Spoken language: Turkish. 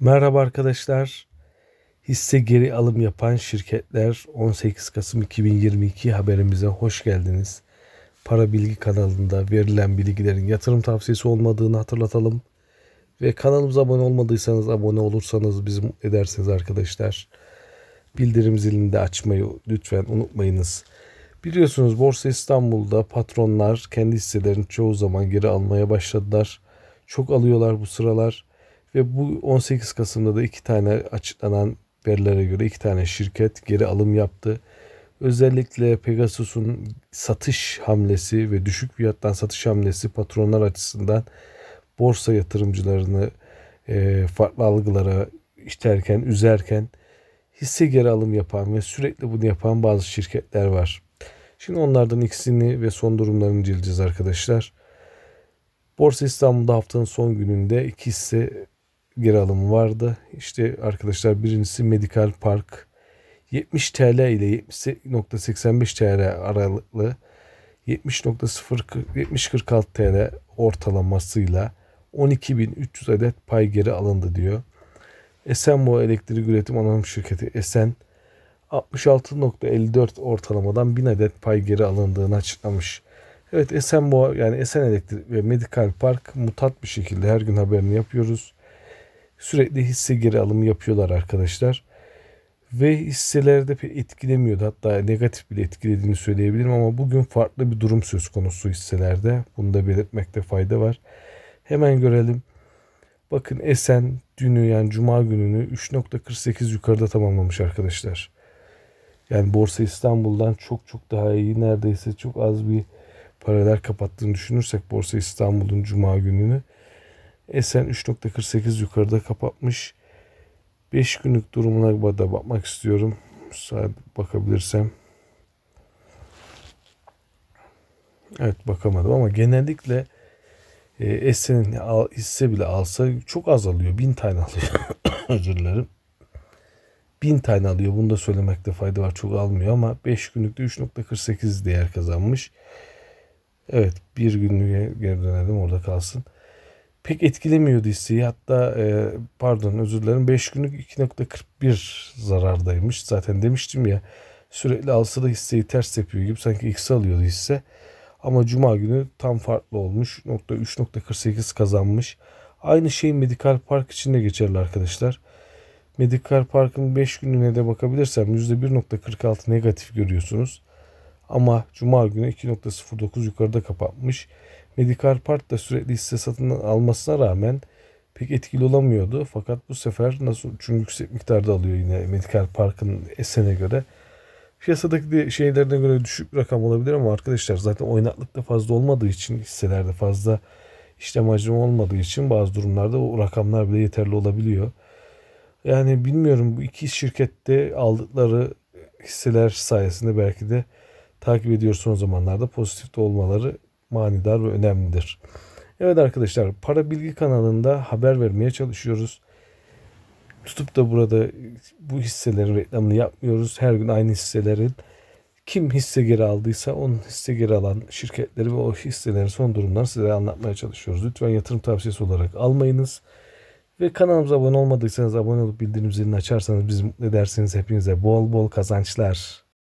Merhaba arkadaşlar. Hisse geri alım yapan şirketler 18 Kasım 2022 haberimize hoş geldiniz. Para Bilgi kanalında verilen bilgilerin yatırım tavsiyesi olmadığını hatırlatalım. Ve kanalımıza abone olmadıysanız abone olursanız bizi mutlu edersiniz arkadaşlar. Bildirim zilini de açmayı lütfen unutmayınız. Biliyorsunuz Borsa İstanbul'da patronlar kendi hisselerini çoğu zaman geri almaya başladılar. Çok alıyorlar bu sıralar ve bu 18 Kasım'da da iki tane açıklanan verilere göre iki tane şirket geri alım yaptı. Özellikle Pegasus'un satış hamlesi ve düşük fiyattan satış hamlesi patronlar açısından borsa yatırımcılarını e, farklı algılara işlerken, üzerken hisse geri alım yapan ve sürekli bunu yapan bazı şirketler var. Şimdi onlardan ikisini ve son durumlarını inceleyeceğiz arkadaşlar. Borsa İstanbul'da haftanın son gününde iki hisse geri alım vardı. İşte arkadaşlar birincisi Medical Park 70 TL ile 70.85 TL aralıklı 70.46 TL ortalamasıyla 12.300 adet pay geri alındı diyor. Esenboğa Elektrik Üretim Anonim Şirketi Esen 66.54 ortalamadan 1000 adet pay geri alındığını açıklamış. Evet Esenboğa yani Esen Elektrik ve Medical Park mutat bir şekilde her gün haberini yapıyoruz. Sürekli hisse geri alımı yapıyorlar arkadaşlar. Ve hisselerde pek etkilemiyordu. Hatta negatif bile etkilediğini söyleyebilirim ama bugün farklı bir durum söz konusu hisselerde. Bunu da belirtmekte fayda var. Hemen görelim. Bakın Esen dünü yani cuma gününü 3.48 yukarıda tamamlamış arkadaşlar. Yani Borsa İstanbul'dan çok çok daha iyi neredeyse çok az bir paralar kapattığını düşünürsek Borsa İstanbul'un cuma gününü Esen 3.48 yukarıda kapatmış. 5 günlük durumuna da bakmak istiyorum. Saat bakabilirsem. Evet bakamadım ama genellikle e, Esen'in hisse bile alsa çok azalıyor, alıyor. Bin tane alıyor. Özür dilerim. Bin tane alıyor. Bunu da söylemekte fayda var. Çok almıyor ama 5 günlükte 3.48 değer kazanmış. Evet bir günlüğe geri dönelim orada kalsın pek etkilemiyordu hisseyi. Hatta e, pardon özür dilerim 5 günlük 2.41 zarardaymış. Zaten demiştim ya sürekli alsa da hisseyi ters yapıyor gibi sanki X alıyordu hisse. Ama cuma günü tam farklı olmuş. 3.48 kazanmış. Aynı şey Medical Park için de geçerli arkadaşlar. Medical Park'ın 5 günlüğüne de bakabilirsem %1.46 negatif görüyorsunuz. Ama cuma günü 2.09 yukarıda kapatmış. Medikar Part da sürekli hisse satın almasına rağmen pek etkili olamıyordu. Fakat bu sefer nasıl çünkü yüksek miktarda alıyor yine Medikar Park'ın esene göre. Piyasadaki şeylerden göre düşük bir rakam olabilir ama arkadaşlar zaten oynaklık da fazla olmadığı için hisselerde fazla işlem hacmi olmadığı için bazı durumlarda o rakamlar bile yeterli olabiliyor. Yani bilmiyorum bu iki şirkette aldıkları hisseler sayesinde belki de takip ediyor son zamanlarda pozitif de olmaları manidar ve önemlidir. Evet arkadaşlar para bilgi kanalında haber vermeye çalışıyoruz. Tutup da burada bu hisselerin reklamını yapmıyoruz. Her gün aynı hisselerin kim hisse geri aldıysa onun hisse geri alan şirketleri ve o hisselerin son durumlarını size anlatmaya çalışıyoruz. Lütfen yatırım tavsiyesi olarak almayınız. Ve kanalımıza abone olmadıysanız abone olup bildirim zilini açarsanız biz mutlu edersiniz. Hepinize bol bol kazançlar.